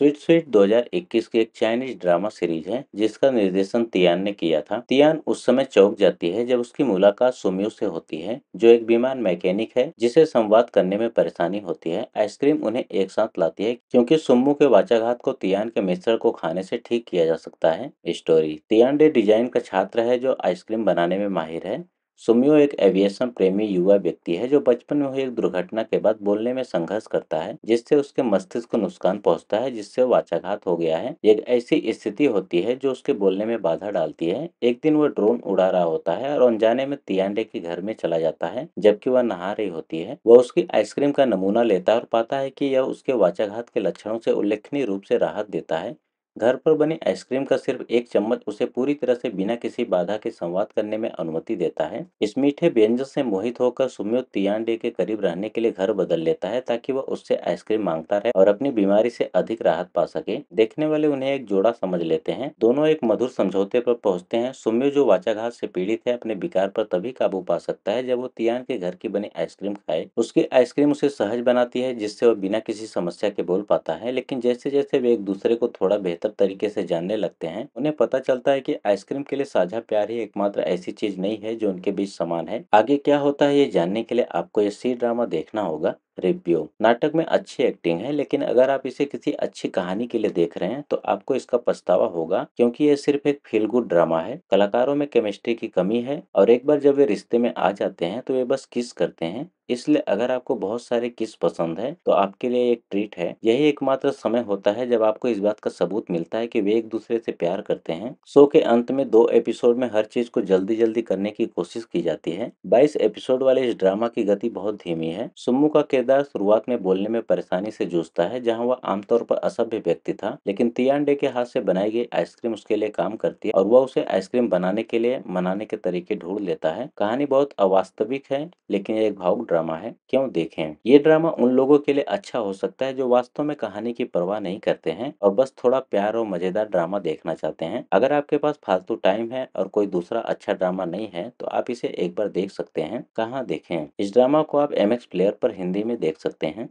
sweet sweet 2021 की एक Chinese drama series है जिसका निर्देशन तियान ने किया था तियान उस समय चौक जाती है जब उसकी मुलाकात सुमियो से होती है जो एक विमान मैकेनिक है जिसे संवाद करने में परेशानी होती है आइसक्रीम उन्हें एक साथ लाती है क्योंकि सुम्मू के वाचाघात को तियान के मिश्रण को खाने से ठीक किया जा सकता है स्टोरी तियान डे डिजाइन का छात्र है जो आइसक्रीम बनाने में माहिर है सुमियो एक एविएशन प्रेमी युवा व्यक्ति है जो बचपन में हुई एक दुर्घटना के बाद बोलने में संघर्ष करता है जिससे उसके मस्तिष्क को नुकसान पहुंचता है जिससे वाचाघात हो गया है एक ऐसी स्थिति होती है जो उसके बोलने में बाधा डालती है एक दिन वह ड्रोन उड़ा रहा होता है और अनजाने में तियांडे के घर में चला जाता है जबकि वह नहा रही होती है वह उसकी आइसक्रीम का नमूना लेता है और पाता है की यह उसके वाचाघात के लक्षणों से उल्लेखनीय रूप से राहत देता है घर पर बनी आइसक्रीम का सिर्फ एक चम्मच उसे पूरी तरह से बिना किसी बाधा के संवाद करने में अनुमति देता है इस मीठे व्यंजन से मोहित होकर सुम्यो तियान डे के करीब रहने के लिए घर बदल लेता है ताकि वह उससे आइसक्रीम मांगता रहे और अपनी बीमारी से अधिक राहत पा सके देखने वाले उन्हें एक जोड़ा समझ लेते हैं दोनों एक मधुर समझौते पर पहुंचते हैं सुम्यो जो वाचाघात से पीड़ित है अपने विकार पर तभी काबू पा सकता है जब वो तियान के घर की बनी आइसक्रीम खाए उसकी आइसक्रीम उसे सहज बनाती है जिससे वह बिना किसी समस्या के बोल पाता है लेकिन जैसे जैसे वे एक दूसरे को थोड़ा बेहतर बेहतर तरीके से जानने लगते हैं उन्हें पता चलता है कि आइसक्रीम के लिए साझा प्यार ही एकमात्र ऐसी चीज नहीं है जो उनके बीच समान है आगे क्या होता है ये जानने के लिए आपको ये सी ड्रामा देखना होगा रिव्यू नाटक में अच्छी एक्टिंग है लेकिन अगर आप इसे किसी अच्छी कहानी के लिए देख रहे हैं तो आपको इसका पछतावा होगा क्योंकि यह सिर्फ एक फील गुड ड्रामा है कलाकारों में केमिस्ट्री की कमी है और एक बार जब वे रिश्ते में आ जाते हैं तो वे बस किस करते हैं इसलिए अगर आपको बहुत सारे किस पसंद है तो आपके लिए एक ट्रीट है यही एकमात्र समय होता है जब आपको इस बात का सबूत मिलता है कि वे एक दूसरे से प्यार करते हैं शो के अंत में दो एपिसोड में हर चीज को जल्दी जल्दी करने की कोशिश की जाती है बाईस एपिसोड वाले इस ड्रामा की गति बहुत धीमी है सुम्मू का किरदार शुरुआत में बोलने में परेशानी से जूझता है जहाँ वह आमतौर पर असभ्य व्यक्ति था लेकिन तियांडे के हाथ से बनाई गई आइसक्रीम उसके लिए काम करती है और वह उसे आइसक्रीम बनाने के लिए मनाने के तरीके ढूंढ लेता है कहानी बहुत अवास्तविक है लेकिन एक भावुक ड्रामा ड्रामा है क्यों देखें ये ड्रामा उन लोगों के लिए अच्छा हो सकता है जो वास्तव में कहानी की परवाह नहीं करते हैं और बस थोड़ा प्यार और मजेदार ड्रामा देखना चाहते हैं अगर आपके पास फालतू टाइम है और कोई दूसरा अच्छा ड्रामा नहीं है तो आप इसे एक बार देख सकते हैं कहाँ देखें इस ड्रामा को आप एम प्लेयर पर हिंदी में देख सकते हैं